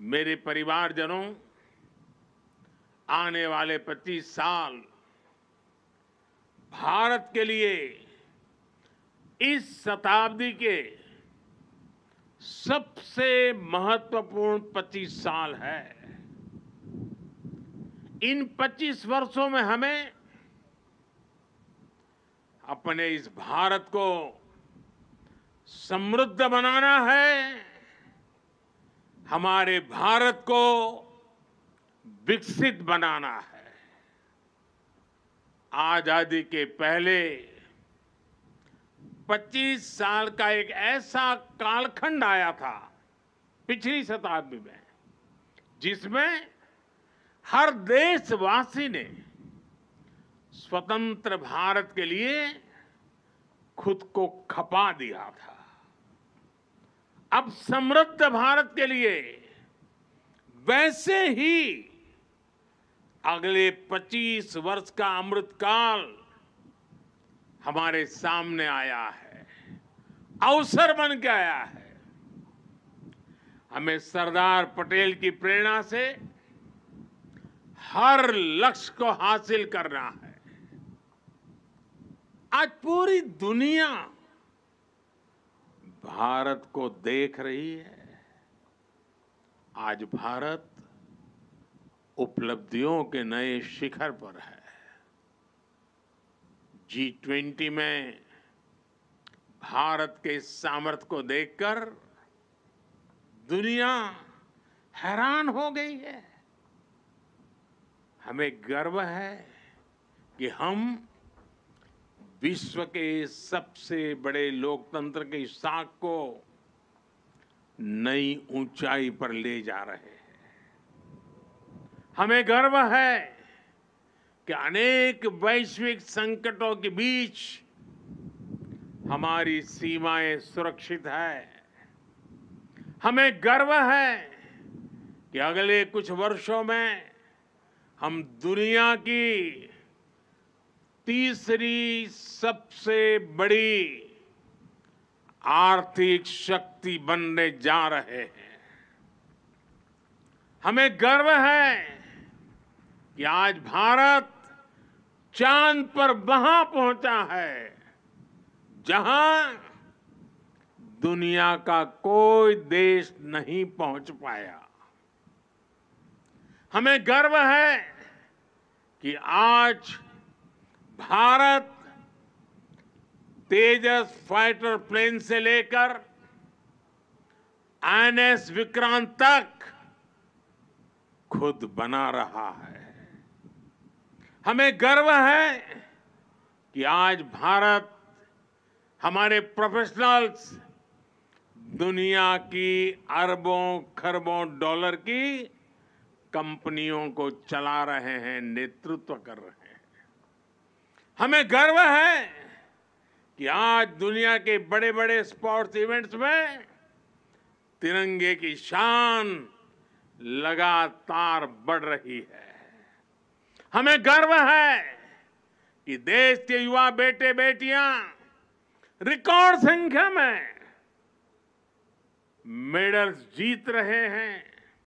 मेरे परिवारजनों आने वाले 25 साल भारत के लिए इस शताब्दी के सबसे महत्वपूर्ण 25 साल है इन 25 वर्षों में हमें अपने इस भारत को समृद्ध बनाना है हमारे भारत को विकसित बनाना है आजादी के पहले 25 साल का एक ऐसा कालखंड आया था पिछली शताब्दी में जिसमें हर देशवासी ने स्वतंत्र भारत के लिए खुद को खपा दिया था अब समृद्ध भारत के लिए वैसे ही अगले 25 वर्ष का अमृतकाल हमारे सामने आया है अवसर बन के आया है हमें सरदार पटेल की प्रेरणा से हर लक्ष्य को हासिल करना है आज पूरी दुनिया भारत को देख रही है आज भारत उपलब्धियों के नए शिखर पर है जी ट्वेंटी में भारत के इस सामर्थ्य को देखकर दुनिया हैरान हो गई है हमें गर्व है कि हम विश्व के सबसे बड़े लोकतंत्र के साख को नई ऊंचाई पर ले जा रहे हैं हमें गर्व है कि अनेक वैश्विक संकटों के बीच हमारी सीमाएं सुरक्षित है हमें गर्व है कि अगले कुछ वर्षों में हम दुनिया की तीसरी सबसे बड़ी आर्थिक शक्ति बनने जा रहे हैं हमें गर्व है कि आज भारत चांद पर वहां पहुंचा है जहां दुनिया का कोई देश नहीं पहुंच पाया हमें गर्व है कि आज भारत तेजस फाइटर प्लेन से लेकर एस विक्रांत तक खुद बना रहा है हमें गर्व है कि आज भारत हमारे प्रोफेशनल्स दुनिया की अरबों खरबों डॉलर की कंपनियों को चला रहे हैं नेतृत्व कर रहे हैं हमें गर्व है कि आज दुनिया के बड़े बड़े स्पोर्ट्स इवेंट्स में तिरंगे की शान लगातार बढ़ रही है हमें गर्व है कि देश के युवा बेटे बेटियां रिकॉर्ड संख्या में मेडल्स जीत रहे हैं